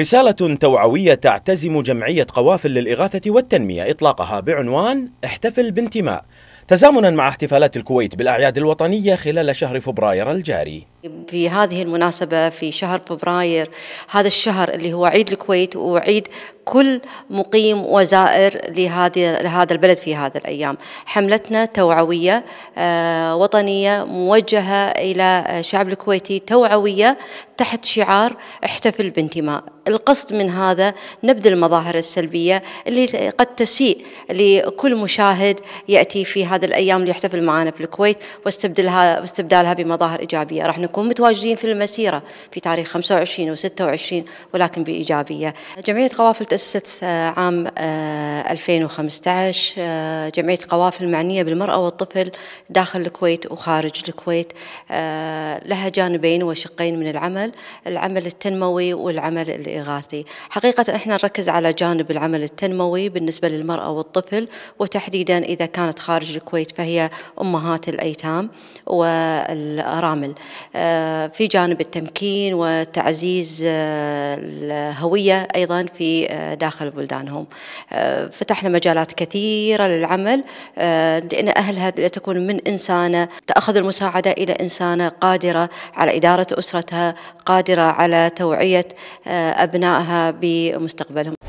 رسالة توعوية تعتزم جمعية قوافل للإغاثة والتنمية إطلاقها بعنوان احتفل بانتماء تزامنا مع احتفالات الكويت بالأعياد الوطنية خلال شهر فبراير الجاري في هذه المناسبة في شهر فبراير هذا الشهر اللي هو عيد الكويت وعيد كل مقيم وزائر لهذه لهذا البلد في هذه الأيام حملتنا توعوية آه، وطنية موجهة إلى شعب الكويتي توعوية تحت شعار احتفل بانتماء القصد من هذا نبذ المظاهر السلبية اللي قد تسيء لكل مشاهد يأتي في هذه الأيام ليحتفل معنا في الكويت واستبدلها واستبدالها بمظاهر إيجابية راح نكون نكون متواجدين في المسيرة في تاريخ 25 و26 ولكن بإيجابية جمعية قوافل تأسست آه، عام 2015 آه، آه، جمعية قوافل معنية بالمرأة والطفل داخل الكويت وخارج الكويت لها جانبين وشقين من العمل العمل التنموي والعمل الإغاثي حقيقة إحنا نركز على جانب العمل التنموي بالنسبة للمرأة والطفل وتحديدا إذا كانت خارج الكويت فهي أمهات الأيتام والأرامل آه، في جانب التمكين وتعزيز آه، الهوية أيضا في آه، داخل بلدانهم فتحنا مجالات كثيرة للعمل لأن أهلها تكون من إنسانة تأخذ المساعدة إلى إنسانة قادرة قادرة على إدارة أسرتها قادرة على توعية آه، أبنائها بمستقبلهم